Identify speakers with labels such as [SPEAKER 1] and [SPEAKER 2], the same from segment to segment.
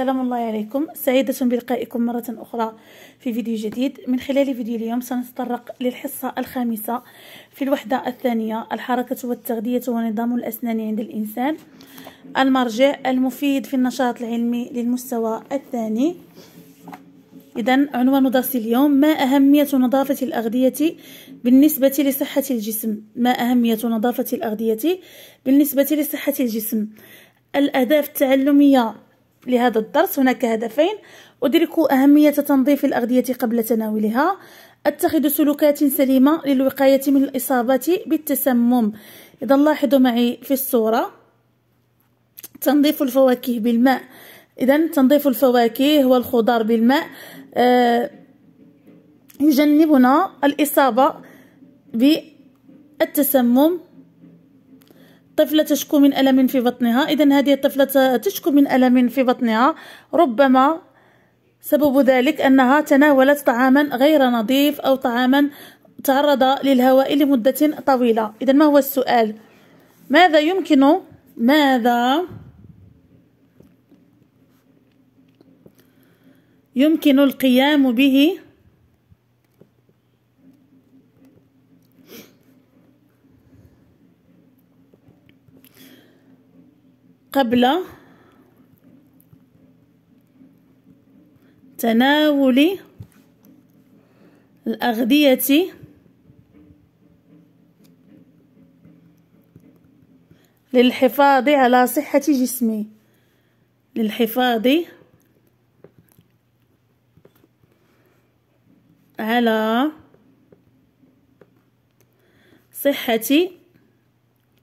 [SPEAKER 1] السلام الله عليكم سعيدة بلقائكم مرة أخرى في فيديو جديد من خلال فيديو اليوم سنتطرق للحصة الخامسة في الوحدة الثانية الحركة والتغذية ونظام الأسنان عند الإنسان المرجع المفيد في النشاط العلمي للمستوى الثاني إذا عنوان درس اليوم ما أهمية نظافة الأغذية بالنسبة لصحة الجسم ما أهمية نظافة الأغذية بالنسبة لصحة الجسم الأهداف التعلمية لهذا الدرس هناك هدفين أدرك أهمية تنظيف الأغذية قبل تناولها أتخذ سلوكات سليمة للوقاية من الإصابة بالتسمم إذا لاحظوا معي في الصورة تنظيف الفواكه بالماء إذا تنظيف الفواكه والخضار بالماء آه، يجنبنا الإصابة بالتسمم الطفلة تشكو من ألم في بطنها إذا هذه الطفلة تشكو من ألم في بطنها ربما سبب ذلك أنها تناولت طعاما غير نظيف أو طعاما تعرض للهواء لمدة طويلة إذا ما هو السؤال ماذا يمكن ماذا يمكن القيام به قبل تناول الأغذية للحفاظ على صحة جسمي للحفاظ على صحة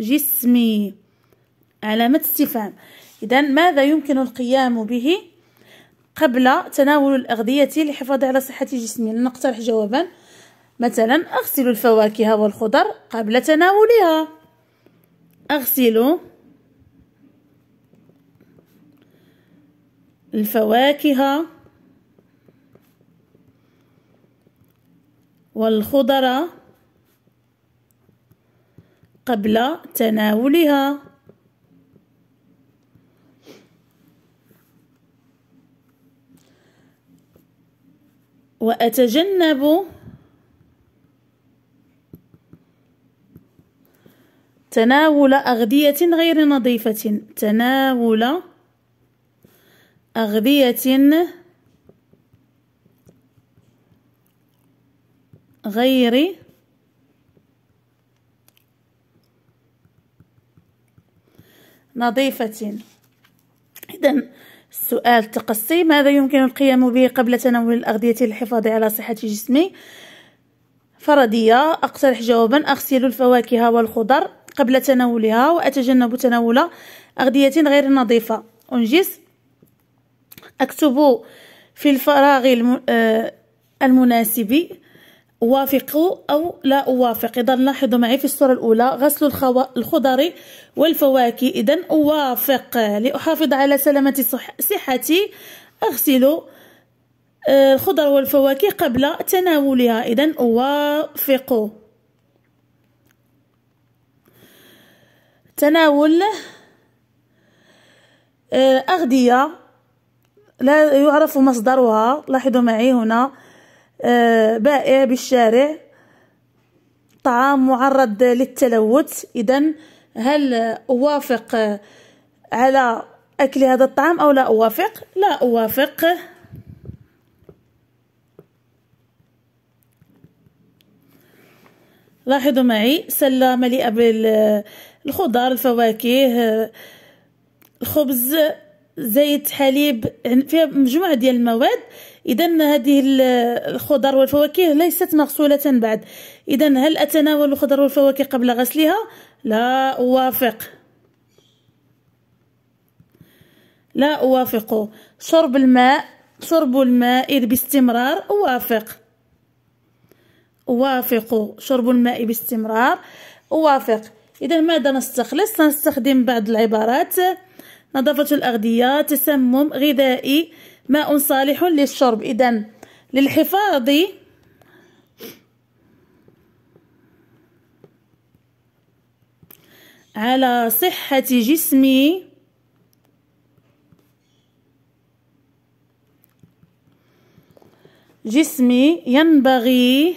[SPEAKER 1] جسمي علامة استفهام إذا ماذا يمكن القيام به قبل تناول الأغذية لحفاظ على صحة جسمي نقترح جوابا مثلا أغسل الفواكه والخضر قبل تناولها أغسل الفواكه والخضر قبل تناولها وأتجنب تناول أغذية غير نظيفة تناول أغذية غير نظيفة إذا السؤال التقصي ماذا يمكن القيام به قبل تناول الأغذية للحفاظ على صحة جسمي فردية أقترح جوابا أغسل الفواكه والخضر قبل تناولها وأتجنب تناول أغذية غير نظيفة أنجز أكتب في الفراغ آه، المناسب أوافق أو لا أوافق إذا لاحظوا معي في الصورة الأولى غسل الخو... الخضر والفواكه إذا أوافق لأحافظ على سلامة صح... صحتي أغسل آه، الخضر والفواكه قبل تناولها إذا أوافق تناول آه، أغذية لا يعرف مصدرها لاحظوا معي هنا آه، بائع بالشارع طعام معرض للتلوث إذا هل أوافق على أكل هذا الطعام أو لا أوافق لا أوافق لاحظوا معي سلة مليئة بالخضار الفواكه الخبز زيت حليب يعني فيها مجموعة ديال المواد إذا هذه الخضر والفواكه ليست مغسولة بعد إذا هل أتناول الخضر والفواكه قبل غسلها؟ لا أوافق لا أوافق شرب الماء شرب الماء باستمرار أوافق أوافق شرب الماء باستمرار أوافق إذا ماذا نستخلص؟ سنستخدم بعض العبارات نظافة الأغذية تسمم غذائي ماء صالح للشرب إذا للحفاظ على صحة جسمي جسمي ينبغي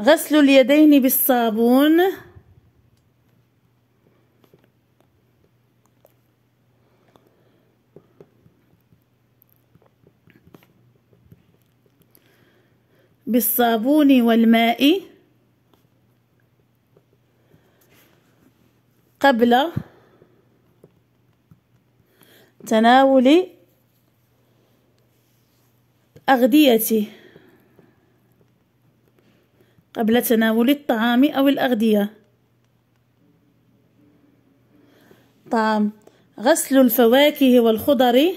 [SPEAKER 1] غسل اليدين بالصابون بالصابون والماء قبل تناول أغذيته قبل تناول الطعام أو الأغذية طعام غسل الفواكه والخضر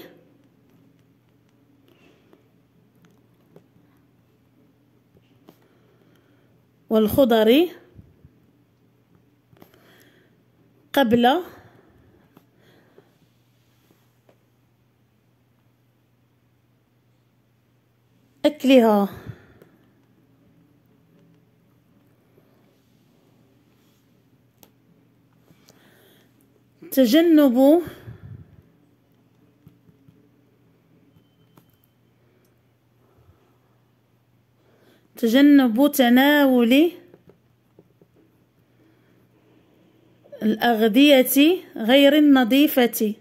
[SPEAKER 1] والخضر قبل أكلها تجنب تجنب تناول الأغذية غير النظيفة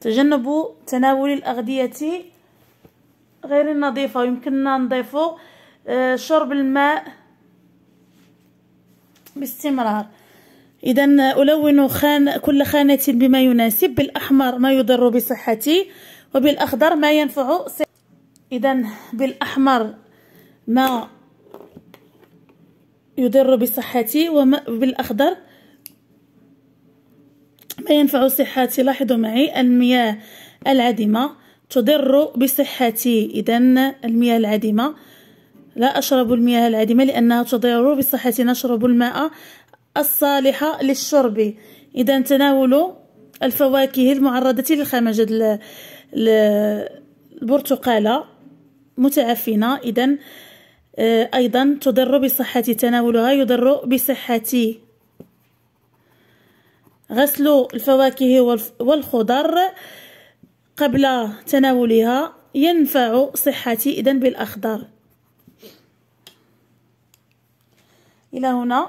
[SPEAKER 1] تجنب تناول الأغذية غير النظيفة ويمكننا نضيفو آه، شرب الماء باستمرار إذا ألون خان كل خانة بما يناسب بالأحمر ما يضر بصحتي وبالأخضر ما ينفع صحتي إذا بالأحمر ما يضر بصحتي وبالأخضر ما ينفع صحتي لاحظوا معي المياه العدمة تضر بصحتي إذا المياه العدمة لا أشرب المياه العدمة لأنها تضر بصحتي نشرب الماء الصالحة للشرب إذا تناول الفواكه المعرضة للخمج البرتقالة متعفنة إذا آه، أيضا تضر بصحة تناولها يضر بصحة غسل الفواكه والخضر قبل تناولها ينفع صحتي إذا بالأخضر إلى هنا